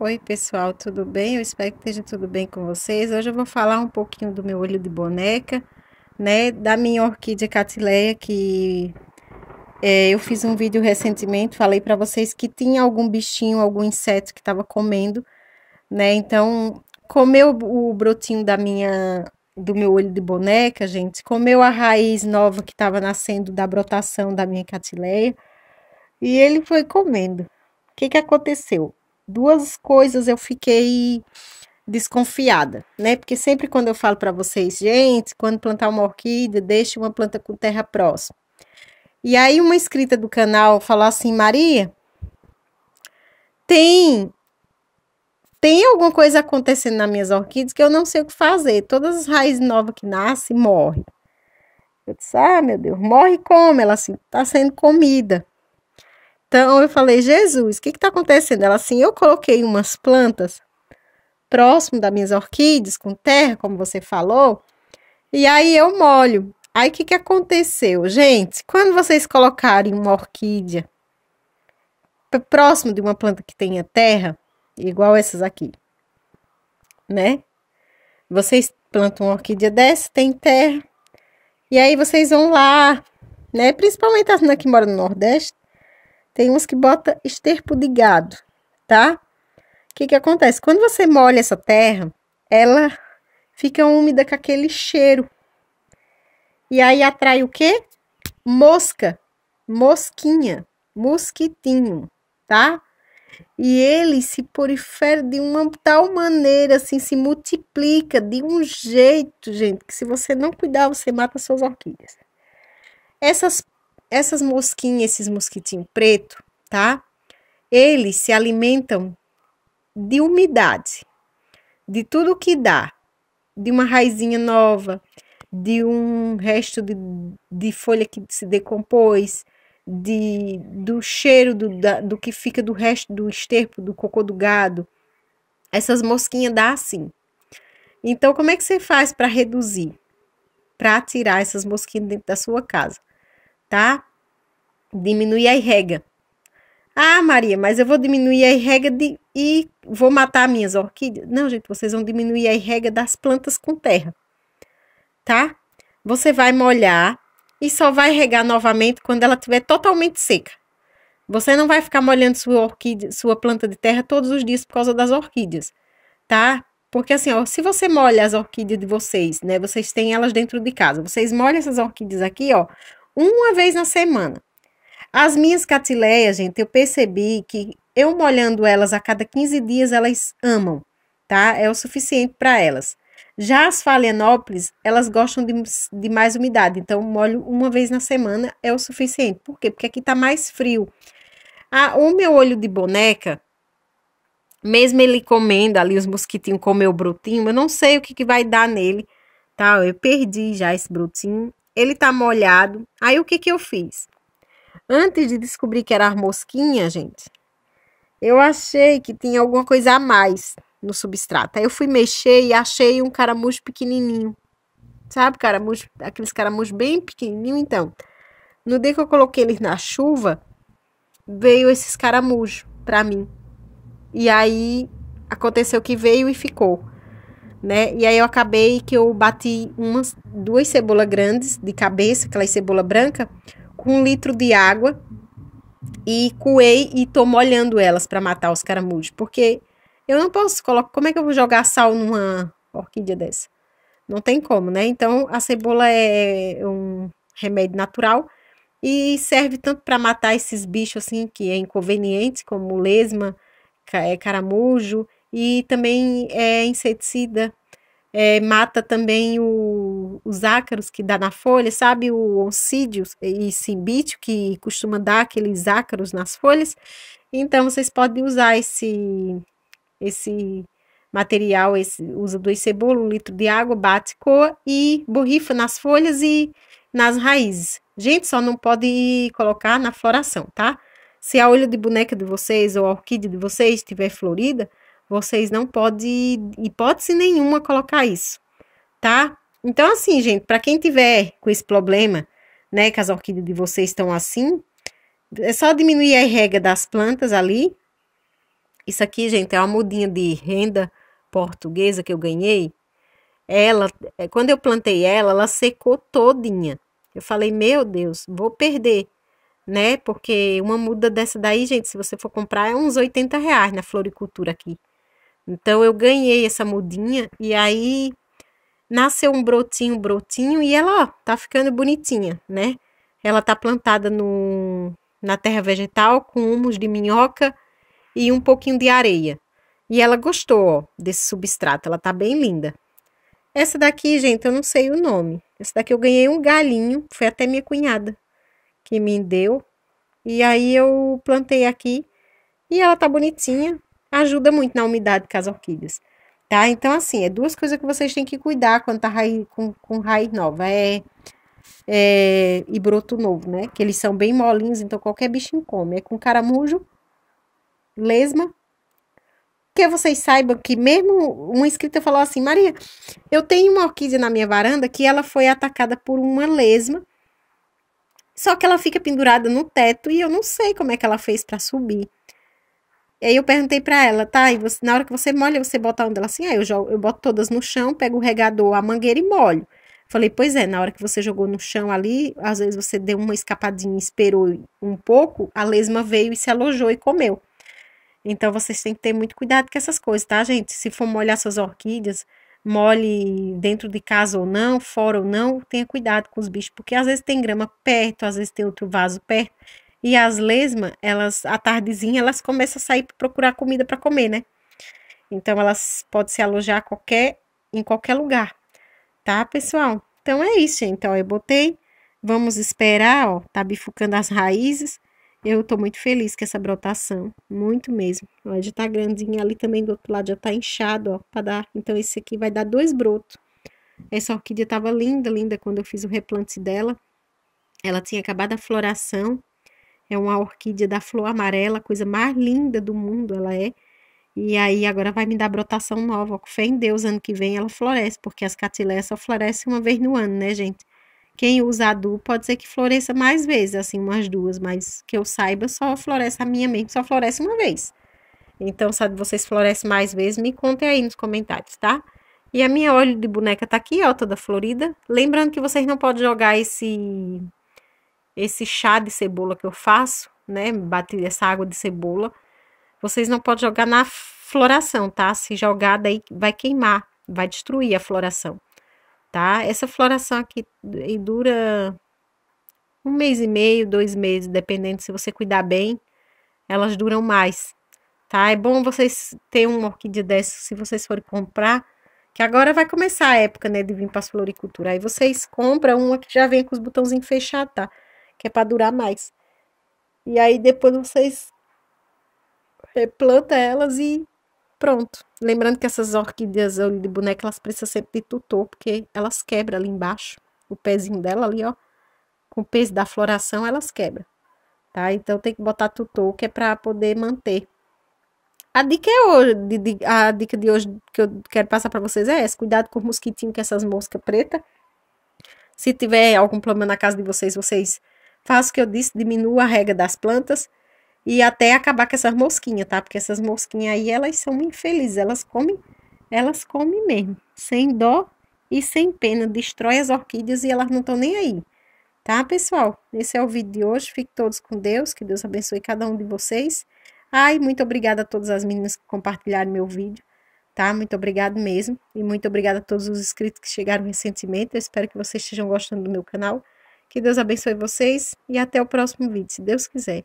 Oi, pessoal, tudo bem? Eu espero que esteja tudo bem com vocês. Hoje eu vou falar um pouquinho do meu olho de boneca, né? Da minha orquídea catileia, que é, eu fiz um vídeo recentemente, falei para vocês que tinha algum bichinho, algum inseto que estava comendo, né? Então, comeu o brotinho da minha do meu olho de boneca, gente, comeu a raiz nova que estava nascendo da brotação da minha catileia, e ele foi comendo. O que que aconteceu? duas coisas eu fiquei desconfiada, né? Porque sempre quando eu falo para vocês, gente, quando plantar uma orquídea, deixe uma planta com terra próxima. E aí uma inscrita do canal falou assim, Maria, tem tem alguma coisa acontecendo nas minhas orquídeas que eu não sei o que fazer. Todas as raízes novas que nascem morrem. Eu disse, ah, meu Deus, morre como? Ela assim, tá sendo comida. Então eu falei, Jesus, o que está acontecendo? Ela assim, eu coloquei umas plantas próximo das minhas orquídeas, com terra, como você falou, e aí eu molho. Aí o que, que aconteceu? Gente, quando vocês colocarem uma orquídea próximo de uma planta que tenha terra, igual essas aqui, né? Vocês plantam uma orquídea dessa, tem terra, e aí vocês vão lá, né? Principalmente as que moram no Nordeste, tem uns que bota esterpo de gado, tá? O que que acontece? Quando você molha essa terra, ela fica úmida com aquele cheiro. E aí atrai o quê? Mosca, mosquinha, mosquitinho, tá? E ele se prolifera de uma tal maneira, assim, se multiplica de um jeito, gente, que se você não cuidar, você mata suas orquídeas. Essas essas mosquinhas, esses mosquitinhos preto, tá? Eles se alimentam de umidade, de tudo que dá, de uma raizinha nova, de um resto de, de folha que se decompôs, de, do cheiro do, da, do que fica do resto do esterpo, do cocô do gado. Essas mosquinhas dá assim. Então, como é que você faz para reduzir? Para tirar essas mosquinhas dentro da sua casa? tá? Diminuir a irrega. Ah, Maria, mas eu vou diminuir a irrega de... e vou matar minhas orquídeas. Não, gente, vocês vão diminuir a irrega das plantas com terra, tá? Você vai molhar e só vai regar novamente quando ela estiver totalmente seca. Você não vai ficar molhando sua orquídea, sua planta de terra todos os dias por causa das orquídeas, tá? Porque assim, ó, se você molha as orquídeas de vocês, né? Vocês têm elas dentro de casa. Vocês molham essas orquídeas aqui, ó, uma vez na semana. As minhas catileias, gente, eu percebi que eu molhando elas a cada 15 dias, elas amam, tá? É o suficiente para elas. Já as phalaenopsis, elas gostam de, de, mais umidade, então molho uma vez na semana é o suficiente. Por quê? Porque aqui tá mais frio. Ah, o meu olho de boneca, mesmo ele comendo ali os mosquitinhos, com o brutinho, eu não sei o que, que vai dar nele, tá? Eu perdi já esse brutinho, ele tá molhado. Aí o que que eu fiz? Antes de descobrir que era mosquinha, gente, eu achei que tinha alguma coisa a mais no substrato. Aí eu fui mexer e achei um caramujo pequenininho. Sabe, caramujo, aqueles caramujos bem pequenininho, então. No dia que eu coloquei eles na chuva, veio esses caramujos para mim. E aí aconteceu que veio e ficou né? E aí eu acabei que eu bati umas duas cebolas grandes de cabeça, aquela cebola branca, com um litro de água e coei e tô molhando elas para matar os caramujos, porque eu não posso colocar, como é que eu vou jogar sal numa orquídea dessa? Não tem como, né? Então a cebola é, é um remédio natural e serve tanto para matar esses bichos assim que é inconveniente, como lesma, é, caramujo, e também é inseticida. É, mata também os ácaros que dá na folha, sabe? O oncídio e simbítio que costuma dar aqueles ácaros nas folhas. Então, vocês podem usar esse, esse material, esse, usa dois cebolos, um litro de água, bate coa e borrifa nas folhas e nas raízes. Gente, só não pode colocar na floração, tá? Se a olho de boneca de vocês ou a orquídea de vocês estiver florida, vocês não podem, hipótese nenhuma, colocar isso, tá? Então, assim, gente, para quem tiver com esse problema, né, que as orquídeas de vocês estão assim, é só diminuir a rega das plantas ali. Isso aqui, gente, é uma mudinha de renda portuguesa que eu ganhei. Ela, é, quando eu plantei ela, ela secou todinha. Eu falei, meu Deus, vou perder, né? Porque uma muda dessa daí, gente, se você for comprar, é uns 80 reais na floricultura aqui então eu ganhei essa mudinha e aí nasceu um brotinho, brotinho e ela, ó, tá ficando bonitinha, né? Ela tá plantada no, na terra vegetal com humus de minhoca e um pouquinho de areia. E ela gostou, ó, desse substrato, ela tá bem linda. Essa daqui, gente, eu não sei o nome. Essa daqui eu ganhei um galinho, foi até minha cunhada que me deu. E aí eu plantei aqui e ela tá bonitinha, ajuda muito na umidade as orquídeas, tá? Então, assim, é duas coisas que vocês têm que cuidar quando tá raiz, com, com raiz nova. É, é, e broto novo, né? Que eles são bem molinhos, então qualquer bichinho come. É com caramujo, lesma. Que vocês saibam que mesmo uma inscrita falou assim, Maria, eu tenho uma orquídea na minha varanda que ela foi atacada por uma lesma. Só que ela fica pendurada no teto e eu não sei como é que ela fez para subir. E aí eu perguntei para ela, tá? E você, na hora que você molha, você bota onde? Ela assim, ah, eu, eu boto todas no chão, pego o regador, a mangueira e molho. Falei, pois é, na hora que você jogou no chão ali, às vezes você deu uma escapadinha, esperou um pouco, a lesma veio e se alojou e comeu. Então vocês têm que ter muito cuidado com essas coisas, tá, gente? Se for molhar suas orquídeas, mole dentro de casa ou não, fora ou não, tenha cuidado com os bichos, porque às vezes tem grama perto, às vezes tem outro vaso perto. E as lesmas, elas, à tardezinha, elas começam a sair para procurar comida para comer, né? Então, elas podem se alojar qualquer, em qualquer lugar, tá, pessoal? Então, é isso, gente. Então, eu botei, vamos esperar, ó, tá bifurcando as raízes. Eu tô muito feliz com essa brotação, muito mesmo. Ó, já tá grandinha ali também do outro lado, já tá inchado, ó, pra dar. Então, esse aqui vai dar dois brotos. Essa orquídea tava linda, linda quando eu fiz o replante dela. Ela tinha acabado a floração é uma orquídea da flor amarela, coisa mais linda do mundo ela é. E aí agora vai me dar brotação nova. Fé em Deus, ano que vem ela floresce, porque as catileias só florescem uma vez no ano, né, gente? Quem usa adubo pode ser que floresça mais vezes, assim, umas duas, mas que eu saiba, só floresce a minha mesmo, só floresce uma vez. Então, sabe, vocês florescem mais vezes, me contem aí nos comentários, tá? E a minha óleo de boneca tá aqui, ó, toda florida. Lembrando que vocês não podem jogar esse esse chá de cebola que eu faço, né? Bati essa água de cebola. Vocês não podem jogar na floração, tá? Se jogar, daí vai queimar, vai destruir a floração, tá? Essa floração aqui dura um mês e meio, dois meses, dependendo se você cuidar bem, elas duram mais, tá? É bom vocês terem uma orquídea dessa se vocês forem comprar, que agora vai começar a época, né, de vir para as floricultura. Aí vocês compram uma que já vem com os botãozinhos fechados, tá? que é para durar mais. E aí depois vocês replanta elas e pronto. Lembrando que essas orquídeas de boneca, elas precisam sempre de tutor, porque elas quebram ali embaixo. O pezinho dela ali, ó, com o peso da floração, elas quebram. Tá? Então tem que botar tutor, que é para poder manter. A dica, é hoje, a dica de hoje que eu quero passar para vocês é essa: cuidado com o mosquitinho, que é essas moscas pretas. Se tiver algum problema na casa de vocês, vocês faço o que eu disse, diminua a rega das plantas e até acabar com essas mosquinhas, tá? Porque essas mosquinhas aí, elas são infelizes, elas comem, elas comem mesmo, sem dó e sem pena, destrói as orquídeas e elas não estão nem aí. Tá, pessoal? Esse é o vídeo de hoje. Fiquem todos com Deus, que Deus abençoe cada um de vocês. Ai, muito obrigada a todas as meninas que compartilharam meu vídeo, tá? Muito obrigada mesmo. E muito obrigada a todos os inscritos que chegaram recentemente. Eu espero que vocês estejam gostando do meu canal. Que Deus abençoe vocês e até o próximo vídeo, se Deus quiser.